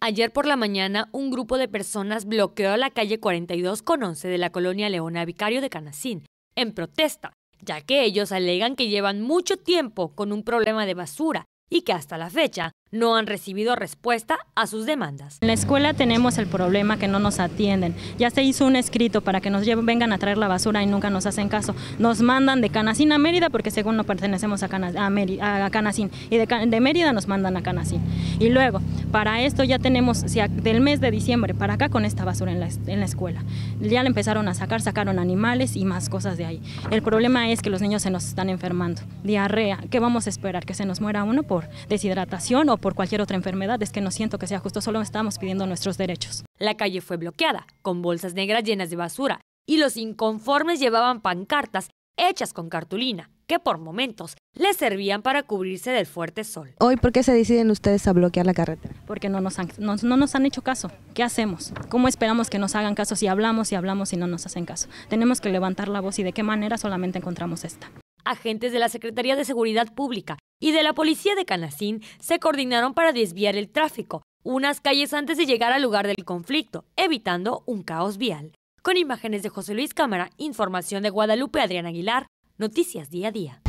Ayer por la mañana, un grupo de personas bloqueó la calle 42 con 11 de la colonia Leona Vicario de Canacín, en protesta, ya que ellos alegan que llevan mucho tiempo con un problema de basura y que hasta la fecha no han recibido respuesta a sus demandas. En la escuela tenemos el problema que no nos atienden. Ya se hizo un escrito para que nos vengan a traer la basura y nunca nos hacen caso. Nos mandan de Canasín a Mérida porque según no pertenecemos a, Canasín. Canacín. Y de, Mérida nos mandan a Canasín. Y luego, para esto ya tenemos del mes de diciembre para acá con esta basura en la, en la escuela. Ya la empezaron a sacar, sacaron animales y más cosas de ahí. El problema es que los niños se nos están enfermando. Diarrea, ¿qué vamos a esperar? ¿Que se nos muera uno por deshidratación o por cualquier otra enfermedad, es que no siento que sea justo, solo estamos pidiendo nuestros derechos. La calle fue bloqueada, con bolsas negras llenas de basura, y los inconformes llevaban pancartas hechas con cartulina, que por momentos les servían para cubrirse del fuerte sol. Hoy, ¿por qué se deciden ustedes a bloquear la carretera? Porque no nos han, no, nos han hecho caso. ¿Qué hacemos? ¿Cómo esperamos que nos hagan caso si hablamos y hablamos y no nos hacen caso? Tenemos que levantar la voz y de qué manera solamente encontramos esta. Agentes de la Secretaría de Seguridad Pública y de la policía de Canacín se coordinaron para desviar el tráfico unas calles antes de llegar al lugar del conflicto, evitando un caos vial. Con imágenes de José Luis Cámara, información de Guadalupe Adrián Aguilar, Noticias Día a Día.